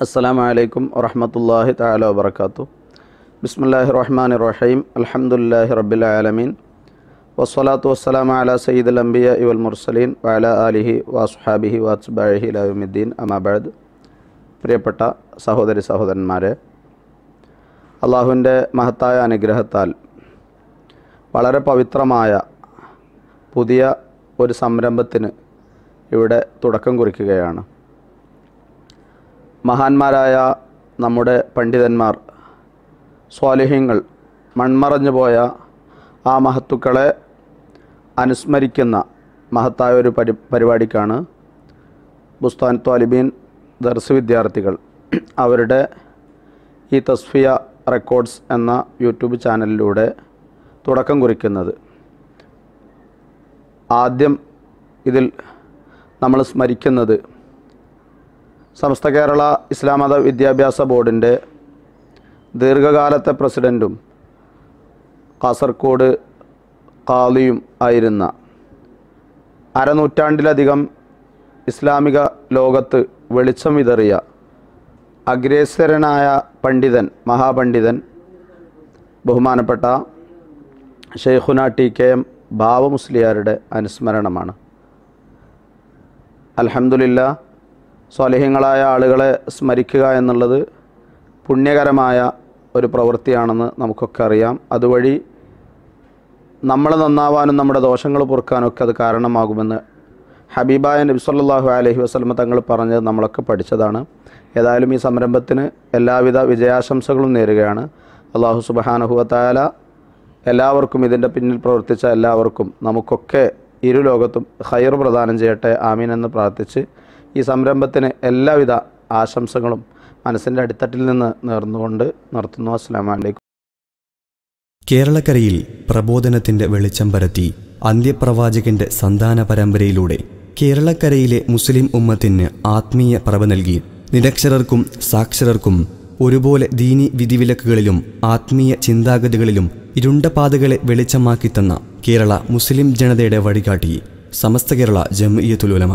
السلام عليكم ورحمة الله تعالى وبركاته بسم الله الرحمن الرحيم الحمد لله رب العالمين والصلاة والسلام على سيد الأنبياء والمرسلين وعلى آله وأصحابه وأتباعه إلى يوم الدين أما بعد പ്രിയപ്പെട്ട സഹോദരി സഹോദരന്മാരെ അള്ളാഹുവിൻ്റെ മഹത്തായ അനുഗ്രഹത്താൽ വളരെ പവിത്രമായ പുതിയ ഒരു സംരംഭത്തിന് ഇവിടെ തുടക്കം കുറിക്കുകയാണ് മഹാന്മാരായ നമ്മുടെ പണ്ഡിതന്മാർ സ്വാലിഹ്യങ്ങൾ മൺമറഞ്ഞു പോയ ആ മഹത്തുക്കളെ അനുസ്മരിക്കുന്ന മഹത്തായ ഒരു പരി പരിപാടിക്കാണ് ബുസ്താൻ ത്വാലിബീൻ ദർസ് വിദ്യാർത്ഥികൾ അവരുടെ ഈ തസ്ഫിയ റെക്കോർഡ്സ് എന്ന യൂട്യൂബ് ചാനലിലൂടെ തുടക്കം കുറിക്കുന്നത് ആദ്യം ഇതിൽ നമ്മൾ സ്മരിക്കുന്നത് സമസ്ത കേരള ഇസ്ലാം മത വിദ്യാഭ്യാസ ബോർഡിൻ്റെ ദീർഘകാലത്തെ പ്രസിഡൻറ്റും കാസർഗോഡ് കാളിയും ആയിരുന്ന അരനൂറ്റാണ്ടിലധികം ഇസ്ലാമിക ലോകത്ത് വെളിച്ചം വിതറിയ അഗ്രേസരനായ പണ്ഡിതൻ മഹാപണ്ഡിതൻ ബഹുമാനപ്പെട്ട ഷെയ്ഖുന ടി കെ എം ഭാവമുസ്ലിയാരുടെ അനുസ്മരണമാണ് അലഹമുല്ല സ്വലഹ്യങ്ങളായ ആളുകളെ സ്മരിക്കുക എന്നുള്ളത് പുണ്യകരമായ ഒരു പ്രവൃത്തിയാണെന്ന് നമുക്കൊക്കെ അറിയാം അതുവഴി നമ്മൾ നന്നാവാനും നമ്മുടെ ദോഷങ്ങൾ ഒക്കെ അത് കാരണമാകുമെന്ന് ഹബീബായ നബി സല്ലാഹു അലഹി വസ്ലമ തങ്ങൾ പറഞ്ഞത് നമ്മളൊക്കെ പഠിച്ചതാണ് ഏതായാലും ഈ സംരംഭത്തിന് എല്ലാവിധ വിജയാശംസകളും നേരുകയാണ് അള്ളാഹു സുബഹാനഹുവത്തായാല എല്ലാവർക്കും ഇതിൻ്റെ പിന്നിൽ പ്രവർത്തിച്ച എല്ലാവർക്കും നമുക്കൊക്കെ ഇരു ലോകത്തും ഹയർ പ്രദാനം ചെയ്യട്ടെ ആമീൻ എന്ന് പ്രാർത്ഥിച്ച് ഈ സംരംഭത്തിന് എല്ലാവിധ ആശംസകളും മനസ്സിൻ്റെ അടിത്തട്ടിൽ നിന്ന് നേർന്നുകൊണ്ട് നിർത്തുന്നു അസ്ലാമലൈക്കും കേരളക്കരയിൽ പ്രബോധനത്തിൻ്റെ വെളിച്ചം പരത്തി അന്ത്യപ്രവാചകന്റെ സന്താന പരമ്പരയിലൂടെ കേരളക്കരയിലെ മുസ്ലിം ഉമ്മത്തിന് ആത്മീയ പ്രഭ നൽകി നിരക്ഷരർക്കും സാക്ഷരർക്കും ഒരുപോലെ ദീനി വിധിവിലക്കുകളിലും ആത്മീയ ചിന്താഗതികളിലും ഇരുണ്ട പാതകളെ വെളിച്ചമാക്കി തന്ന കേരള മുസ്ലിം ജനതയുടെ വഴികാട്ടി സമസ്ത കേരള ജമിയത്തുലുലമ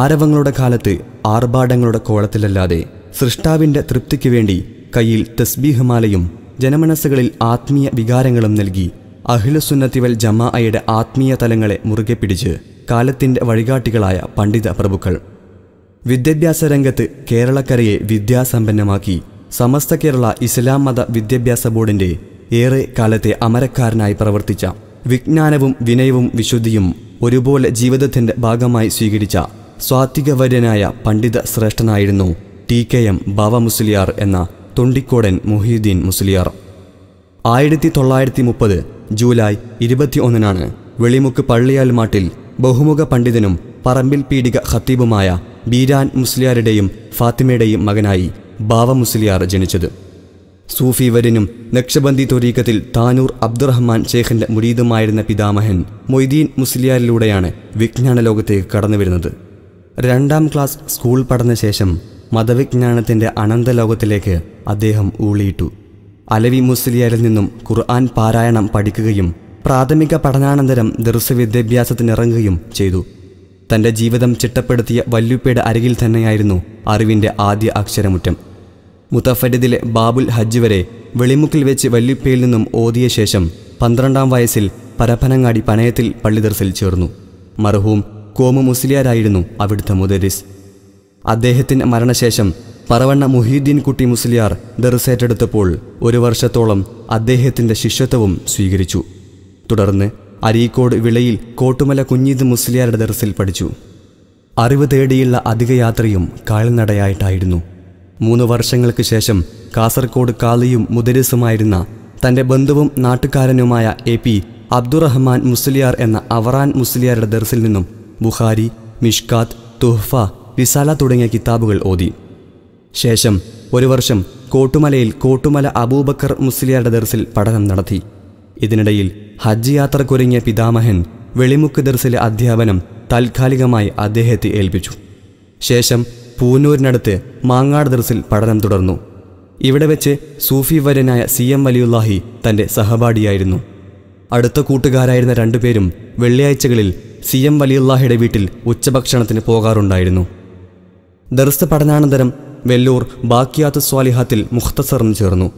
ആരവങ്ങളുടെ കാലത്ത് ആർഭാടങ്ങളുടെ കോളത്തിലല്ലാതെ സൃഷ്ടാവിൻ്റെ തൃപ്തിക്ക് വേണ്ടി കയ്യിൽ തസ്ബീഹ്മാലയും ജനമനസ്സുകളിൽ ആത്മീയ വികാരങ്ങളും നൽകി അഖിലസുന്നത്തിവൽ ജമാഅയുടെ ആത്മീയ തലങ്ങളെ മുറുകെ പിടിച്ച് കാലത്തിൻ്റെ വഴികാട്ടികളായ പണ്ഡിത പ്രഭുക്കൾ വിദ്യാഭ്യാസ രംഗത്ത് കേരളക്കരയെ വിദ്യാസമ്പന്നമാക്കി സമസ്ത കേരള ഇസ്ലാം മത വിദ്യാഭ്യാസ ബോർഡിൻ്റെ ഏറെ കാലത്തെ അമരക്കാരനായി പ്രവർത്തിച്ച വിജ്ഞാനവും വിനയവും വിശുദ്ധിയും ഒരുപോലെ ജീവിതത്തിൻ്റെ ഭാഗമായി സ്വീകരിച്ച സ്വാത്വികവര്യനായ പണ്ഡിത ശ്രേഷ്ഠനായിരുന്നു T K M Bava Musliyar എന്ന തൊണ്ടിക്കോടൻ മുഹീദ്ദീൻ മുസ്ലിയാർ ആയിരത്തി തൊള്ളായിരത്തി മുപ്പത് ജൂലൈ ഇരുപത്തി ഒന്നിനാണ് വെളിമുക്ക് പള്ളിയാൽമാട്ടിൽ മാട്ടിൽ ബഹുമുഖ പണ്ഡിതനും പറമ്പിൽ പീഡിക ഖത്തീബുമായ ബീരാൻ മുസ്ലിയാരുടെയും ഫാത്തിമയുടെയും മകനായി ബാവ മുസ്ലിയാർ ജനിച്ചത് സൂഫിവരനും നക്ഷബന്ദി തൊരീക്കത്തിൽ താനൂർ അബ്ദുറഹ്മാൻ ഷേഖിൻ്റെ മുരീദുമായിരുന്ന പിതാമഹൻ മൊയ്തീൻ മുസ്ലിയാരിലൂടെയാണ് വിജ്ഞാന ലോകത്തേക്ക് കടന്നുവരുന്നത് രണ്ടാം ക്ലാസ് സ്കൂൾ പഠനശേഷം മതവിജ്ഞാനത്തിൻ്റെ അനന്തലോകത്തിലേക്ക് അദ്ദേഹം ഊളിയിട്ടു അലവി മുസ്ലിയാരിൽ നിന്നും ഖുർആൻ പാരായണം പഠിക്കുകയും പ്രാഥമിക പഠനാനന്തരം ദൃശ്യ വിദ്യാഭ്യാസത്തിനിറങ്ങുകയും ചെയ്തു തൻ്റെ ജീവിതം ചിട്ടപ്പെടുത്തിയ വല്ലുപ്പയുടെ അരികിൽ തന്നെയായിരുന്നു അറിവിൻ്റെ ആദ്യ അക്ഷരമുറ്റം മുത്തഫരിദിലെ ബാബുൽ ഹജ്ജ് വരെ വെളിമുക്കിൽ വെച്ച് വല്ലുപ്പയിൽ നിന്നും ഓതിയ ശേഷം പന്ത്രണ്ടാം വയസ്സിൽ പരപ്പനങ്ങാടി പണയത്തിൽ പള്ളിദർസിൽ ചേർന്നു മർഹൂം കോമു മുസ്ലിയാരായിരുന്നു അവിടുത്തെ മുദരിസ് അദ്ദേഹത്തിൻ്റെ മരണശേഷം പറവണ്ണ മുഹീദ്ദീൻ കുട്ടി മുസ്ലിയാർ ദർസേറ്റെടുത്തപ്പോൾ ഒരു വർഷത്തോളം അദ്ദേഹത്തിൻ്റെ ശിഷ്യത്വവും സ്വീകരിച്ചു തുടർന്ന് അരീക്കോട് വിളയിൽ കോട്ടുമല കുഞ്ഞീത് മുസ്ലിയാരുടെ ദർസിൽ പഠിച്ചു അറിവ് തേടിയുള്ള അധിക യാത്രയും കാൽനടയായിട്ടായിരുന്നു മൂന്ന് വർഷങ്ങൾക്ക് ശേഷം കാസർഗോഡ് കാളിയും മുദരിസുമായിരുന്ന തൻ്റെ ബന്ധുവും നാട്ടുകാരനുമായ എ പി അബ്ദുറഹ്മാൻ മുസ്ലിയാർ എന്ന അവറാൻ മുസ്ലിയാരുടെ ദർസിൽ നിന്നും ബുഹാരി മിഷ്കാത്ത് തുഹ്ഫ റിസാല തുടങ്ങിയ കിതാബുകൾ ഓതി ശേഷം ഒരു വർഷം കോട്ടുമലയിൽ കോട്ടുമല അബൂബക്കർ മുസ്ലിയാരുടെ ദർസിൽ പഠനം നടത്തി ഇതിനിടയിൽ ഹജ്ജ് യാത്രക്കൊരുങ്ങിയ പിതാമഹൻ വെളിമുക്ക് ദർസിലെ അധ്യാപനം താൽക്കാലികമായി അദ്ദേഹത്തെ ഏൽപ്പിച്ചു ശേഷം പൂനൂരിനടുത്ത് മാങ്ങാട് ദർസിൽ പഠനം തുടർന്നു ഇവിടെ വെച്ച് സൂഫി വര്യനായ സി എം വലിയുല്ലാഹി തൻ്റെ സഹപാഠിയായിരുന്നു അടുത്ത കൂട്ടുകാരായിരുന്ന രണ്ടുപേരും വെള്ളിയാഴ്ചകളിൽ സി എം വലിയുല്ലാഹിയുടെ വീട്ടിൽ ഉച്ചഭക്ഷണത്തിന് പോകാറുണ്ടായിരുന്നു ദർസ് പഠനാനന്തരം വെല്ലൂർ ബാക്കിയാത്ത് സ്വാലിഹാത്തിൽ മുഖ്തസറിന് ചേർന്നു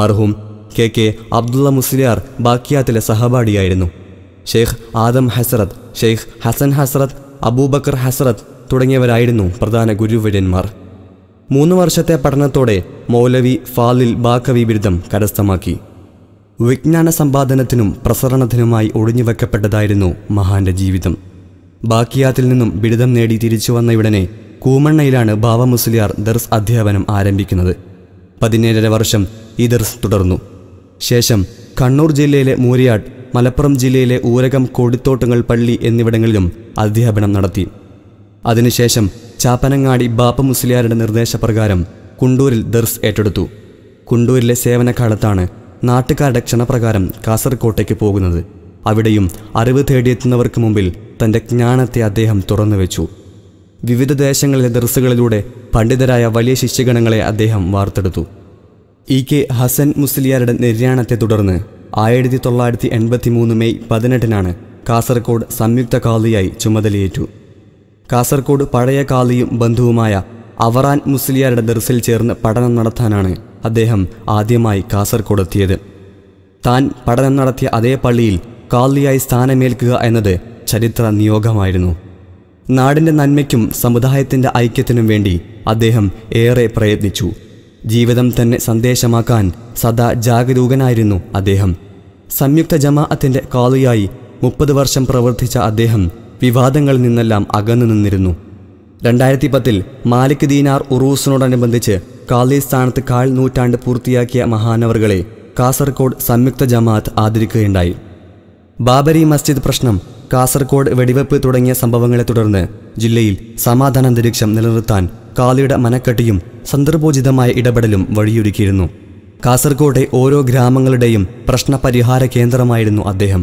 മർഹൂം കെ കെ അബ്ദുള്ള മുസ്ലിയാർ ബാക്കിയാത്തിലെ സഹപാഠിയായിരുന്നു ഷെയ്ഖ് ആദം ഹസ്രത് ഷെയ്ഖ് ഹസൻ ഹസ്രത് അബൂബക്കർ ഹസ്രത് തുടങ്ങിയവരായിരുന്നു പ്രധാന ഗുരുവര്യന്മാർ മൂന്ന് വർഷത്തെ പഠനത്തോടെ മൗലവി ഫാലിൽ ബാക്കവി ബിരുദം കരസ്ഥമാക്കി വിജ്ഞാന സമ്പാദനത്തിനും പ്രസരണത്തിനുമായി ഒഴിഞ്ഞുവെക്കപ്പെട്ടതായിരുന്നു മഹാന്റെ ജീവിതം ബാക്കിയാത്തിൽ നിന്നും ബിരുദം നേടി തിരിച്ചു വന്ന ഇവിടനെ കൂമണ്ണയിലാണ് ബാബ മുസ്ലിയാർ ദർസ് അധ്യാപനം ആരംഭിക്കുന്നത് പതിനേഴര വർഷം ഈ ദർസ് തുടർന്നു ശേഷം കണ്ണൂർ ജില്ലയിലെ മൂരിയാട്ട് മലപ്പുറം ജില്ലയിലെ ഊരകം കോടിത്തോട്ടങ്ങൾ പള്ളി എന്നിവിടങ്ങളിലും അധ്യാപനം നടത്തി അതിനുശേഷം ചാപ്പനങ്ങാടി ബാപ്പ മുസ്ലിയാരുടെ നിർദ്ദേശപ്രകാരം കുണ്ടൂരിൽ ദർസ് ഏറ്റെടുത്തു കുണ്ടൂരിലെ സേവനകാലത്താണ് നാട്ടുകാരുടെ ക്ഷണപ്രകാരം കാസർകോട്ടേക്ക് പോകുന്നത് അവിടെയും അറിവ് തേടിയെത്തുന്നവർക്ക് മുമ്പിൽ തൻ്റെ ജ്ഞാനത്തെ അദ്ദേഹം തുറന്നുവെച്ചു വിവിധ ദേശങ്ങളിലെ ദർസുകളിലൂടെ പണ്ഡിതരായ വലിയ ശിഷ്യഗണങ്ങളെ അദ്ദേഹം വാർത്തെടുത്തു ഇ കെ ഹസൻ മുസ്ലിയാരുടെ നിര്യാണത്തെ തുടർന്ന് ആയിരത്തി തൊള്ളായിരത്തി എൺപത്തി മൂന്ന് മെയ് പതിനെട്ടിനാണ് കാസർഗോഡ് സംയുക്ത കാളിയായി ചുമതലയേറ്റു കാസർഗോഡ് പഴയ കാളിയും ബന്ധുവുമായ അവറാൻ മുസ്ലിയാരുടെ ദർസിൽ ചേർന്ന് പഠനം നടത്താനാണ് അദ്ദേഹം ആദ്യമായി കാസർഗോഡ് എത്തിയത് താൻ പഠനം നടത്തിയ അതേ പള്ളിയിൽ കാളിയായി സ്ഥാനമേൽക്കുക എന്നത് ചരിത്ര നിയോഗമായിരുന്നു നാടിൻ്റെ നന്മയ്ക്കും സമുദായത്തിൻ്റെ ഐക്യത്തിനും വേണ്ടി അദ്ദേഹം ഏറെ പ്രയത്നിച്ചു ജീവിതം തന്നെ സന്ദേശമാക്കാൻ സദാ ജാഗരൂകനായിരുന്നു അദ്ദേഹം സംയുക്ത ജമാഅത്തിൻ്റെ കാളിയായി മുപ്പത് വർഷം പ്രവർത്തിച്ച അദ്ദേഹം വിവാദങ്ങളിൽ നിന്നെല്ലാം അകന്നു നിന്നിരുന്നു രണ്ടായിരത്തി പത്തിൽ മാലിക് ദീനാർ ഉറൂസിനോടനുബന്ധിച്ച് കാളി സ്ഥാനത്ത് കാൽ നൂറ്റാണ്ട് പൂർത്തിയാക്കിയ മഹാനവറുകളെ കാസർഗോഡ് സംയുക്ത ജമാഅത്ത് ആദരിക്കുകയുണ്ടായി ബാബരി മസ്ജിദ് പ്രശ്നം കാസർഗോഡ് വെടിവെപ്പ് തുടങ്ങിയ സംഭവങ്ങളെ തുടർന്ന് ജില്ലയിൽ സമാധാനാന്തരീക്ഷം നിലനിർത്താൻ കാളിയുടെ മനക്കെട്ടിയും സന്ദർഭോചിതമായ ഇടപെടലും വഴിയൊരുക്കിയിരുന്നു കാസർഗോഡെ ഓരോ ഗ്രാമങ്ങളുടെയും പ്രശ്നപരിഹാര കേന്ദ്രമായിരുന്നു അദ്ദേഹം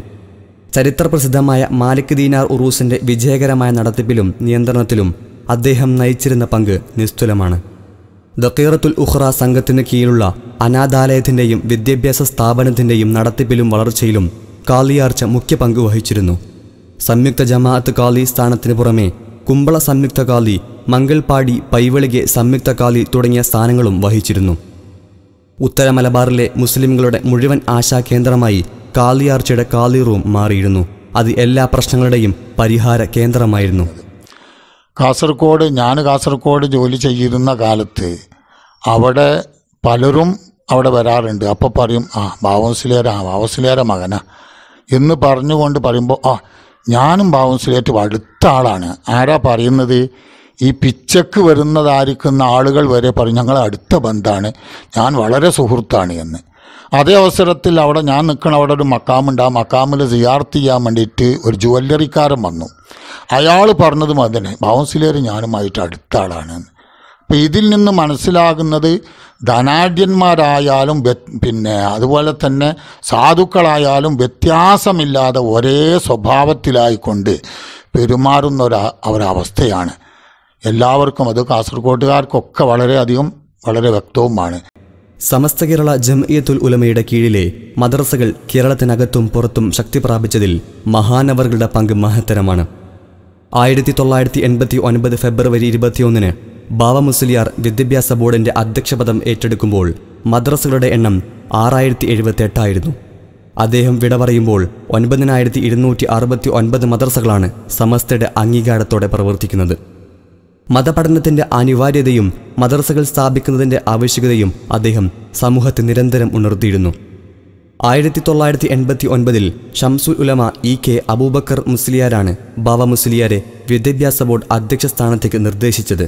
ചരിത്രപ്രസിദ്ധമായ മാലിക് ദീനാർ ഉറൂസിന്റെ വിജയകരമായ നടത്തിപ്പിലും നിയന്ത്രണത്തിലും അദ്ദേഹം നയിച്ചിരുന്ന പങ്ക് നിസ്തുലമാണ് ദക്കീറത്തുൽ ഉഹ്റ സംഘത്തിന് കീഴിലുള്ള അനാഥാലയത്തിൻ്റെയും വിദ്യാഭ്യാസ സ്ഥാപനത്തിൻ്റെയും നടത്തിപ്പിലും വളർച്ചയിലും കാളിയാർച്ച മുഖ്യ പങ്ക് വഹിച്ചിരുന്നു സംയുക്ത ജമാഅത്ത് കാളി സ്ഥാനത്തിന് പുറമെ കുമ്പള സംയുക്തകാലി മംഗൾപാടി പൈവളികെ സംയുക്തകാലി തുടങ്ങിയ സ്ഥാനങ്ങളും വഹിച്ചിരുന്നു ഉത്തര മലബാറിലെ മുസ്ലിംകളുടെ മുഴുവൻ ആശാകേന്ദ്രമായി കാളിയാർച്ചയുടെ കാളിറൂം റൂം മാറിയിരുന്നു അത് എല്ലാ പ്രശ്നങ്ങളുടെയും പരിഹാര കേന്ദ്രമായിരുന്നു കാസർഗോഡ് ഞാൻ കാസർഗോഡ് ജോലി ചെയ്യുന്ന കാലത്ത് അവിടെ പലരും അവിടെ വരാറുണ്ട് അപ്പോൾ പറയും ആ ബാവോസിലേര ആ ബാവോസിലേര മകനാ എന്ന് പറഞ്ഞുകൊണ്ട് പറയുമ്പോൾ ആ ഞാനും ബാബു അടുത്ത ആളാണ് ആരാ പറയുന്നത് ഈ പിച്ചക്ക് വരുന്നതായിരിക്കുന്ന ആളുകൾ വരെ പറഞ്ഞു ഞങ്ങൾ അടുത്ത ബന്ധമാണ് ഞാൻ വളരെ സുഹൃത്താണ് എന്ന് അതേ അവസരത്തിൽ അവിടെ ഞാൻ നിൽക്കണ അവിടെ ഒരു മക്കാമുണ്ട് ആ മക്കാമിൽ സിയാർത്ത് ചെയ്യാൻ വേണ്ടിയിട്ട് ഒരു ജുവല്ലറിക്കാരൻ വന്നു അയാൾ പറഞ്ഞതും അതിനെ ബൗൺസിലേർ ഞാനുമായിട്ട് അടുത്ത ആളാണ് അപ്പം ഇതിൽ നിന്ന് മനസ്സിലാകുന്നത് ധനാഢ്യന്മാരായാലും പിന്നെ അതുപോലെ തന്നെ സാധുക്കളായാലും വ്യത്യാസമില്ലാതെ ഒരേ സ്വഭാവത്തിലായിക്കൊണ്ട് പെരുമാറുന്ന ഒരു ഒരവസ്ഥയാണ് എല്ലാവർക്കും അത് കാസർഗോഡുകാർക്കൊക്കെ വളരെയധികം വളരെ വ്യക്തവുമാണ് സമസ്ത കേരള ജംഇയത്തുൽ ഉലമയുടെ കീഴിലെ മദ്രസകൾ കേരളത്തിനകത്തും പുറത്തും ശക്തി പ്രാപിച്ചതിൽ മഹാനവറുകളുടെ പങ്ക് മഹത്തരമാണ് ആയിരത്തി തൊള്ളായിരത്തി എൺപത്തി ഒൻപത് ഫെബ്രുവരി ഇരുപത്തിയൊന്നിന് ബാബ മുസ്ലിയാർ വിദ്യാഭ്യാസ ബോർഡിൻ്റെ അധ്യക്ഷപദം ഏറ്റെടുക്കുമ്പോൾ മദ്രസകളുടെ എണ്ണം ആറായിരത്തി എട്ടായിരുന്നു അദ്ദേഹം വിട പറയുമ്പോൾ ഒൻപതിനായിരത്തി ഇരുന്നൂറ്റി അറുപത്തി ഒൻപത് മദ്രസകളാണ് സമസ്തയുടെ അംഗീകാരത്തോടെ പ്രവർത്തിക്കുന്നത് മതപഠനത്തിൻ്റെ അനിവാര്യതയും മദ്രസകൾ സ്ഥാപിക്കുന്നതിൻ്റെ ആവശ്യകതയും അദ്ദേഹം സമൂഹത്തെ നിരന്തരം ഉണർത്തിയിരുന്നു ആയിരത്തി തൊള്ളായിരത്തി എൺപത്തി ഒൻപതിൽ ഷംസുൽ ഉലമ ഇ കെ അബൂബക്കർ മുസ്ലിയാരാണ് ബാബ മുസ്ലിയാരെ വിദ്യാഭ്യാസ ബോർഡ് അധ്യക്ഷ സ്ഥാനത്തേക്ക് നിർദ്ദേശിച്ചത്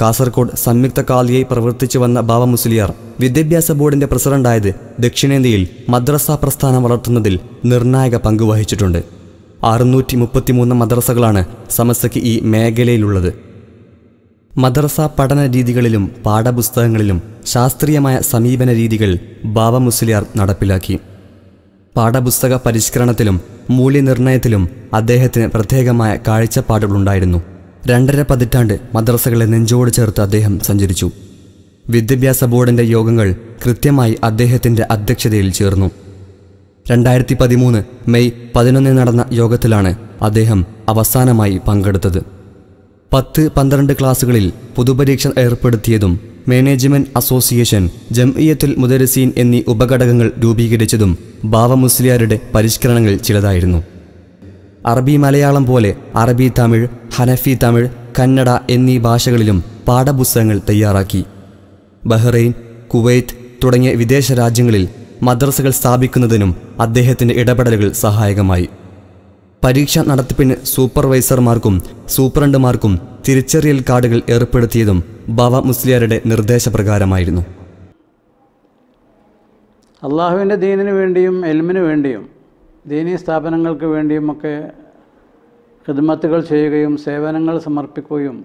കാസർകോട് സംയുക്ത കാലിയായി പ്രവർത്തിച്ചു വന്ന ബാബ മുസ്ലിയാർ വിദ്യാഭ്യാസ ബോർഡിന്റെ പ്രസിഡന്റായത് ദക്ഷിണേന്ത്യയിൽ മദ്രസ പ്രസ്ഥാനം വളർത്തുന്നതിൽ നിർണായക പങ്ക് വഹിച്ചിട്ടുണ്ട് അറുന്നൂറ്റി മുപ്പത്തിമൂന്ന് മദ്രസകളാണ് സമസ്തയ്ക്ക് ഈ മേഖലയിലുള്ളത് മദ്രസ പഠന രീതികളിലും പാഠപുസ്തകങ്ങളിലും ശാസ്ത്രീയമായ സമീപന രീതികൾ ബാബ മുസ്ലിയാർ നടപ്പിലാക്കി പാഠപുസ്തക പരിഷ്കരണത്തിലും മൂല്യനിർണയത്തിലും അദ്ദേഹത്തിന് പ്രത്യേകമായ കാഴ്ചപ്പാടുകളുണ്ടായിരുന്നു രണ്ടര പതിറ്റാണ്ട് മദ്രസകളെ നെഞ്ചോട് ചേർത്ത് അദ്ദേഹം സഞ്ചരിച്ചു വിദ്യാഭ്യാസ ബോർഡിൻ്റെ യോഗങ്ങൾ കൃത്യമായി അദ്ദേഹത്തിൻ്റെ അധ്യക്ഷതയിൽ ചേർന്നു രണ്ടായിരത്തി പതിമൂന്ന് മെയ് പതിനൊന്നിന് നടന്ന യോഗത്തിലാണ് അദ്ദേഹം അവസാനമായി പങ്കെടുത്തത് പത്ത് പന്ത്രണ്ട് ക്ലാസുകളിൽ പൊതുപരീക്ഷ ഏർപ്പെടുത്തിയതും മാനേജ്മെന്റ് അസോസിയേഷൻ ജംഇയത്തുൽ മുദരസീൻ എന്നീ ഉപഘടകങ്ങൾ രൂപീകരിച്ചതും ബാവ മുസ്ലിയാരുടെ പരിഷ്കരണങ്ങൾ ചിലതായിരുന്നു അറബി മലയാളം പോലെ അറബി തമിഴ് ഹനഫി തമിഴ് കന്നഡ എന്നീ ഭാഷകളിലും പാഠപുസ്തകങ്ങൾ തയ്യാറാക്കി ബഹ്റൈൻ കുവൈത്ത് തുടങ്ങിയ വിദേശ രാജ്യങ്ങളിൽ മദ്രസകൾ സ്ഥാപിക്കുന്നതിനും അദ്ദേഹത്തിൻ്റെ ഇടപെടലുകൾ സഹായകമായി പരീക്ഷ നടത്തിപ്പിന് സൂപ്പർവൈസർമാർക്കും സൂപ്രണ്ടുമാർക്കും തിരിച്ചറിയൽ കാർഡുകൾ ഏർപ്പെടുത്തിയതും ബാബ മുസ്ലിയാരുടെ നിർദ്ദേശപ്രകാരമായിരുന്നു അള്ളാഹുവിൻ്റെ ദീനിനു വേണ്ടിയും എൽമിനു വേണ്ടിയും ദീനീ സ്ഥാപനങ്ങൾക്ക് വേണ്ടിയുമൊക്കെ ഹിദ്മത്തുകൾ ചെയ്യുകയും സേവനങ്ങൾ സമർപ്പിക്കുകയും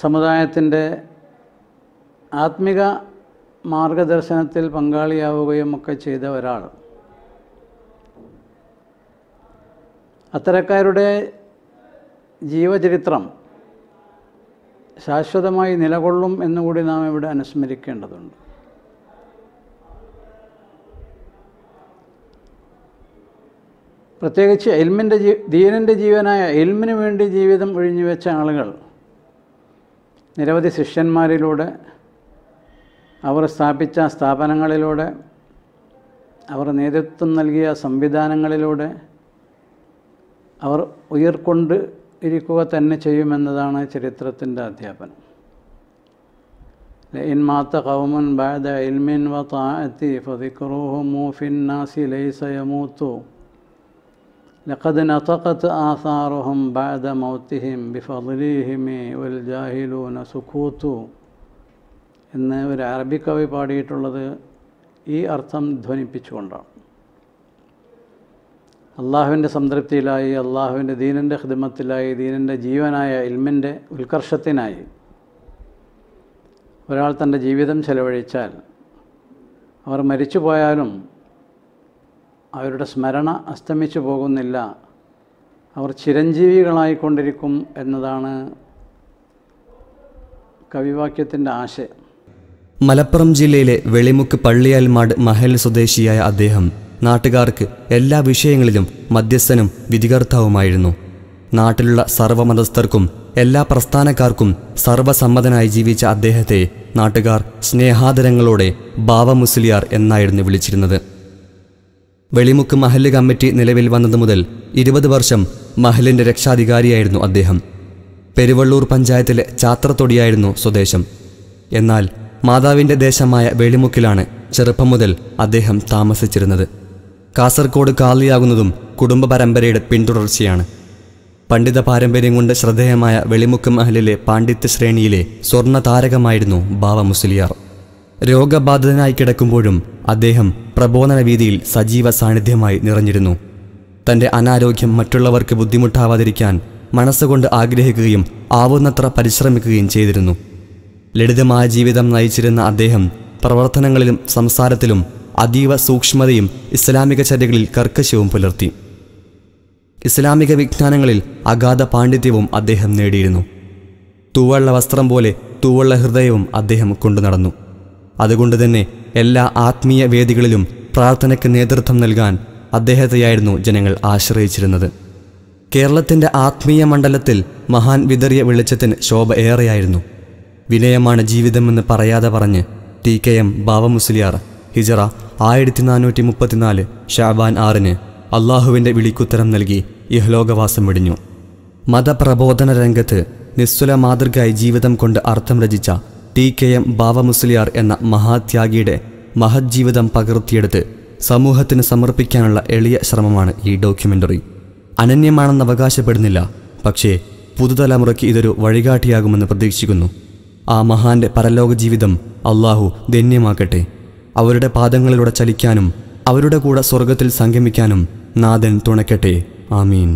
സമുദായത്തിൻ്റെ ആത്മിക മാർഗദർശനത്തിൽ പങ്കാളിയാവുകയും ഒക്കെ ചെയ്ത ഒരാൾ അത്തരക്കാരുടെ ജീവചരിത്രം ശാശ്വതമായി നിലകൊള്ളും എന്നുകൂടി നാം ഇവിടെ അനുസ്മരിക്കേണ്ടതുണ്ട് പ്രത്യേകിച്ച് എൽമിൻ്റെ ജീ ദീനൻ്റെ ജീവനായ എൽമിന് വേണ്ടി ജീവിതം ഒഴിഞ്ഞു വെച്ച ആളുകൾ നിരവധി ശിഷ്യന്മാരിലൂടെ അവർ സ്ഥാപിച്ച സ്ഥാപനങ്ങളിലൂടെ അവർ നേതൃത്വം നൽകിയ സംവിധാനങ്ങളിലൂടെ അവർ ഉയർക്കൊണ്ട് ഇരിക്കുക തന്നെ ചെയ്യുമെന്നതാണ് ചരിത്രത്തിൻ്റെ അധ്യാപനം ലൈൻ മാത്ത കൗമൻ ബാദ ഇൽമിൻ വ താഅത്തി ഫദിക്റൂഹു മൂഫിൻ നാസി ലൈസ യമൂത്തു لقد نطقت آثارهم بعد موتهم ബിഫലിഹിമി والجاهلون سكوت സുക്കൂത്തു എന്ന് ഒരു അറബി കവി പാടിയിട്ടുള്ളത് ഈ അർത്ഥം ധ്വനിപ്പിച്ചുകൊണ്ടാണ് അള്ളാഹുവിൻ്റെ സംതൃപ്തിയിലായി അള്ളാഹുവിൻ്റെ ദീനൻ്റെ ഹിദമത്തിലായി ദീനൻ്റെ ജീവനായ ഇൽമിൻ്റെ ഉത്കർഷത്തിനായി ഒരാൾ തൻ്റെ ജീവിതം ചെലവഴിച്ചാൽ അവർ മരിച്ചു പോയാലും അവരുടെ സ്മരണ അസ്തമിച്ചു പോകുന്നില്ല അവർ ചിരഞ്ജീവികളായിക്കൊണ്ടിരിക്കും എന്നതാണ് കവിവാക്യത്തിൻ്റെ ആശയം മലപ്പുറം ജില്ലയിലെ വെളിമുക്ക് പള്ളിയാൽമാട് മഹൽ സ്വദേശിയായ അദ്ദേഹം നാട്ടുകാർക്ക് എല്ലാ വിഷയങ്ങളിലും മധ്യസ്ഥനും വിധികർത്താവുമായിരുന്നു നാട്ടിലുള്ള സർവമതസ്ഥർക്കും എല്ലാ പ്രസ്ഥാനക്കാർക്കും സർവസമ്മതനായി ജീവിച്ച അദ്ദേഹത്തെ നാട്ടുകാർ സ്നേഹാദരങ്ങളോടെ ബാവ മുസ്ലിയാർ എന്നായിരുന്നു വിളിച്ചിരുന്നത് വെളിമുക്ക് മഹല്ല് കമ്മിറ്റി നിലവിൽ വന്നതു മുതൽ ഇരുപത് വർഷം മഹലിൻ്റെ രക്ഷാധികാരിയായിരുന്നു അദ്ദേഹം പെരുവള്ളൂർ പഞ്ചായത്തിലെ ചാത്രത്തൊടിയായിരുന്നു സ്വദേശം എന്നാൽ മാതാവിൻ്റെ ദേശമായ വെളിമുക്കിലാണ് ചെറുപ്പം മുതൽ അദ്ദേഹം താമസിച്ചിരുന്നത് കാസർഗോഡ് കാളിയാകുന്നതും കുടുംബ പരമ്പരയുടെ പിന്തുടർച്ചയാണ് പണ്ഡിത പാരമ്പര്യം കൊണ്ട് ശ്രദ്ധേയമായ വെളിമുക്ക് മഹലിലെ പാണ്ഡിത്യ ശ്രേണിയിലെ സ്വർണ്ണ താരകമായിരുന്നു ബാബ മുസ്ലിയാർ രോഗബാധിതനായി കിടക്കുമ്പോഴും അദ്ദേഹം പ്രബോധന വീതിയിൽ സജീവ സാന്നിധ്യമായി നിറഞ്ഞിരുന്നു തൻ്റെ അനാരോഗ്യം മറ്റുള്ളവർക്ക് ബുദ്ധിമുട്ടാവാതിരിക്കാൻ മനസ്സുകൊണ്ട് ആഗ്രഹിക്കുകയും ആവുന്നത്ര പരിശ്രമിക്കുകയും ചെയ്തിരുന്നു ലളിതമായ ജീവിതം നയിച്ചിരുന്ന അദ്ദേഹം പ്രവർത്തനങ്ങളിലും സംസാരത്തിലും അതീവ സൂക്ഷ്മതയും ഇസ്ലാമിക ചര്യകളിൽ കർക്കശവും പുലർത്തി ഇസ്ലാമിക വിജ്ഞാനങ്ങളിൽ അഗാധ പാണ്ഡിത്യവും അദ്ദേഹം നേടിയിരുന്നു തൂവള്ള വസ്ത്രം പോലെ തൂവള്ള ഹൃദയവും അദ്ദേഹം കൊണ്ടു നടന്നു അതുകൊണ്ട് തന്നെ എല്ലാ ആത്മീയ വേദികളിലും പ്രാർത്ഥനയ്ക്ക് നേതൃത്വം നൽകാൻ അദ്ദേഹത്തെയായിരുന്നു ജനങ്ങൾ ആശ്രയിച്ചിരുന്നത് കേരളത്തിൻ്റെ ആത്മീയ മണ്ഡലത്തിൽ മഹാൻ വിതറിയ വെളിച്ചത്തിന് ശോഭ ഏറെയായിരുന്നു വിനയമാണ് ജീവിതമെന്ന് പറയാതെ പറഞ്ഞ് ടി കെ എം ബാവമുസ്ലിയാർ ഹിജറ ആയിരത്തി നാനൂറ്റി മുപ്പത്തിനാല് ഷാബാൻ ആറിന് അള്ളാഹുവിൻ്റെ വിളിക്കുത്തരം നൽകി ഇഹ്ലോകവാസം വെടിഞ്ഞു മതപ്രബോധന രംഗത്ത് നിസ്തുല മാതൃകയായി ജീവിതം കൊണ്ട് അർത്ഥം രചിച്ച ടി കെ എം ബാവമുസ്ലിയാർ എന്ന മഹാത്യാഗിയുടെ മഹജ്ജീവിതം പകർത്തിയെടുത്ത് സമൂഹത്തിന് സമർപ്പിക്കാനുള്ള എളിയ ശ്രമമാണ് ഈ ഡോക്യുമെൻ്ററി അനന്യമാണെന്ന് അവകാശപ്പെടുന്നില്ല പക്ഷേ പുതുതലമുറയ്ക്ക് ഇതൊരു വഴികാട്ടിയാകുമെന്ന് പ്രതീക്ഷിക്കുന്നു ആ മഹാന്റെ പരലോക ജീവിതം അള്ളാഹു ധന്യമാക്കട്ടെ അവരുടെ പാദങ്ങളിലൂടെ ചലിക്കാനും അവരുടെ കൂടെ സ്വർഗത്തിൽ സംഗമിക്കാനും നാഥൻ തുണയ്ക്കട്ടെ ആമീൻ